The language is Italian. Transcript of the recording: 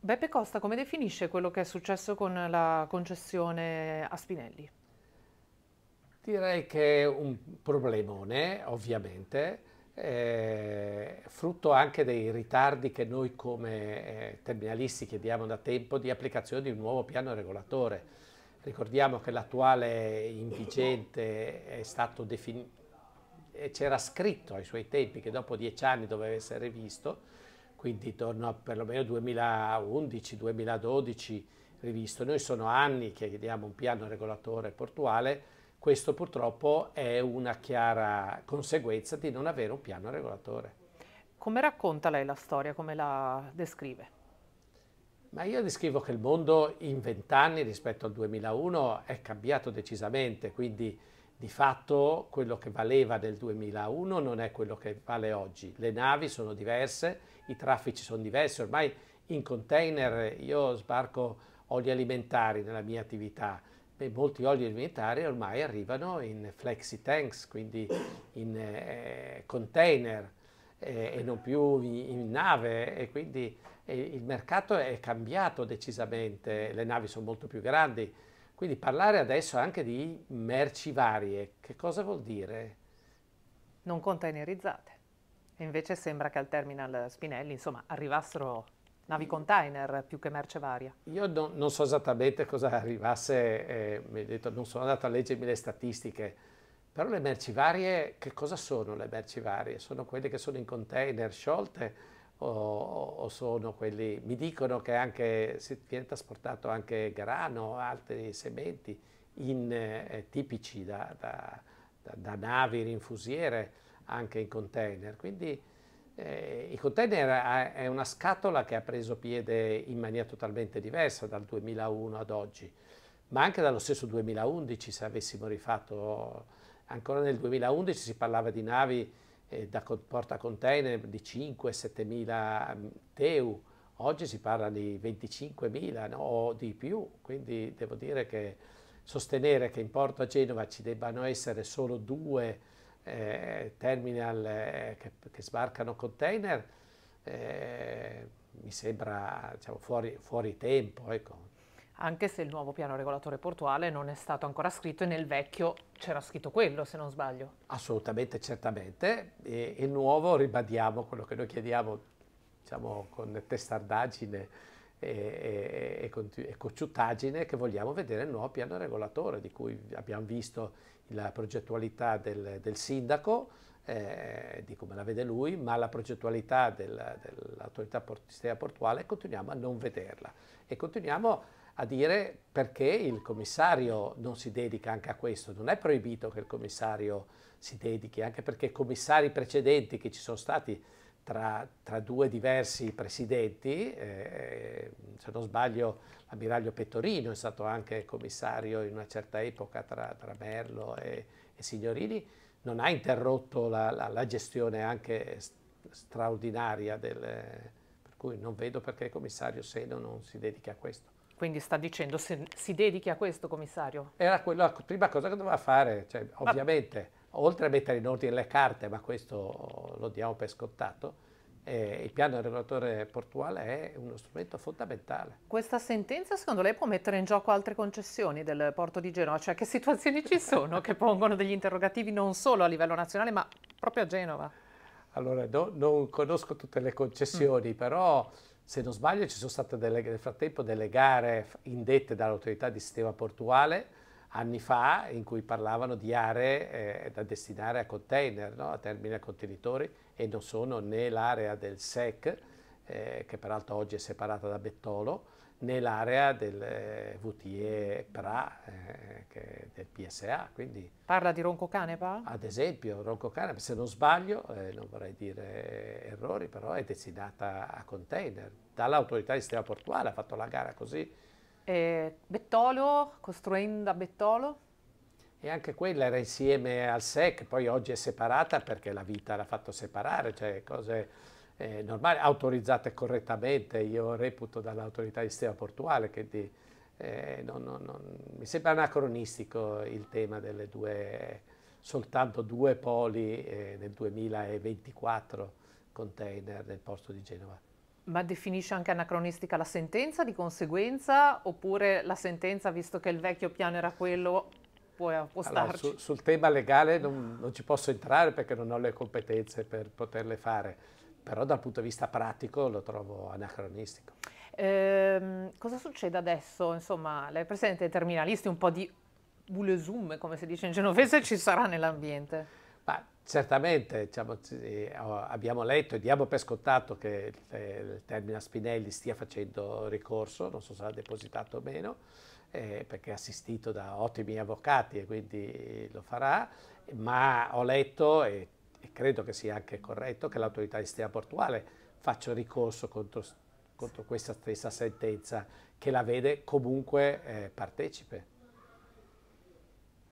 Beppe Costa come definisce quello che è successo con la concessione a Spinelli? Direi che è un problemone, ovviamente, eh, frutto anche dei ritardi che noi come eh, terminalisti chiediamo da tempo di applicazione di un nuovo piano regolatore. Ricordiamo che l'attuale invigente c'era scritto ai suoi tempi che dopo dieci anni doveva essere rivisto, quindi intorno a perlomeno 2011-2012 rivisto. Noi sono anni che chiediamo un piano regolatore portuale, questo purtroppo è una chiara conseguenza di non avere un piano regolatore. Come racconta lei la storia, come la descrive? Ma io descrivo che il mondo in vent'anni rispetto al 2001 è cambiato decisamente, quindi di fatto quello che valeva nel 2001 non è quello che vale oggi. Le navi sono diverse, i traffici sono diversi, ormai in container io sbarco oli alimentari nella mia attività e molti oli alimentari ormai arrivano in flexi tanks, quindi in eh, container eh, e non più in, in nave e quindi eh, il mercato è cambiato decisamente, le navi sono molto più grandi. Quindi parlare adesso anche di merci varie, che cosa vuol dire? Non containerizzate. E invece sembra che al terminal Spinelli, insomma, arrivassero navi mm. container più che merce varia. Io no, non so esattamente cosa arrivasse, eh, mi detto, non sono andato a leggermi le statistiche, però le merci varie, che cosa sono le merci varie? Sono quelle che sono in container sciolte o, o sono quelli, mi dicono che anche, si viene trasportato anche grano, altri sementi in, eh, tipici da, da, da, da, navi rinfusiere anche in container. Quindi eh, il container è una scatola che ha preso piede in maniera totalmente diversa dal 2001 ad oggi, ma anche dallo stesso 2011 se avessimo rifatto, ancora nel 2011 si parlava di navi eh, da porta container di 5-7 mila mm, TEU, oggi si parla di 25 mila no? o di più, quindi devo dire che sostenere che in porto a Genova ci debbano essere solo due eh, terminal eh, che, che, sbarcano container eh, mi sembra diciamo, fuori, fuori tempo. Ecco anche se il nuovo piano regolatore portuale non è stato ancora scritto e nel vecchio c'era scritto quello, se non sbaglio. Assolutamente, certamente. E il nuovo, ribadiamo quello che noi chiediamo, diciamo, con testardaggine e, e, e, cocciutaggine, che vogliamo vedere il nuovo piano regolatore, di cui abbiamo visto la progettualità del, del sindaco, eh, di come la vede lui, ma la progettualità del, dell'autorità portistea portuale continuiamo a non vederla e continuiamo a dire perché il commissario non si dedica anche a questo. Non è proibito che il commissario si dedichi, anche perché commissari precedenti che ci sono stati tra, tra due diversi presidenti, eh, se non sbaglio l'ammiraglio Pettorino è stato anche commissario in una certa epoca tra, tra Merlo e, e, Signorini, non ha interrotto la, la, la gestione anche straordinaria del, per cui non vedo perché il commissario Seno non si dedichi a questo. Quindi sta dicendo se si dedichi a questo, commissario? Era quella la prima cosa che doveva fare, cioè, ovviamente, ma... oltre a mettere in ordine le carte, ma questo lo diamo per scontato, eh, il piano del regolatore portuale è uno strumento fondamentale. Questa sentenza secondo lei può mettere in gioco altre concessioni del porto di Genova? Cioè che situazioni ci sono che pongono degli interrogativi non solo a livello nazionale ma proprio a Genova? Allora, no, non conosco tutte le concessioni, mm. però se non sbaglio ci sono state delle, nel frattempo delle gare indette dall'autorità di sistema portuale anni fa in cui parlavano di aree eh, da destinare a container, no? a termine a contenitori e non sono né l'area del SEC, eh, che peraltro oggi è separata da Bettolo, nell'area del eh, VTE PRA eh, del PSA. Quindi, Parla di roncocanepa? Ad esempio, roncocanepa, se non sbaglio, eh, non vorrei dire errori, però è destinata a container. Dall'autorità di sistema portuale ha fatto la gara così. E Bettolo, costruendo a Bettolo? E anche quella era insieme al SEC, poi oggi è separata perché la vita l'ha fatto separare, cioè cose eh, normali, autorizzate correttamente, io reputo dall'autorità di sistema portuale che di, eh, non, non, non, mi sembra anacronistico il tema delle due, soltanto due poli eh, nel 2024 container nel posto di Genova. Ma definisce anche anacronistica la sentenza di conseguenza oppure la sentenza, visto che il vecchio piano era quello, può, può allora, su, sul tema legale non, non ci posso entrare perché non ho le competenze per poterle fare però dal punto di vista pratico lo trovo anacronistico. Eh, cosa succede adesso? Insomma, lei presente ai terminalisti un po' di bulesum, come si dice in genovese, ci sarà nell'ambiente? Ma certamente diciamo, eh, abbiamo letto e diamo per scontato che il terminal Spinelli stia facendo ricorso, non so se l'ha depositato o meno, eh, perché è assistito da ottimi avvocati e quindi lo farà, ma ho letto e e credo che sia anche corretto che l'autorità di Stea portuale faccia ricorso contro, contro questa stessa sentenza che la vede comunque eh, partecipe.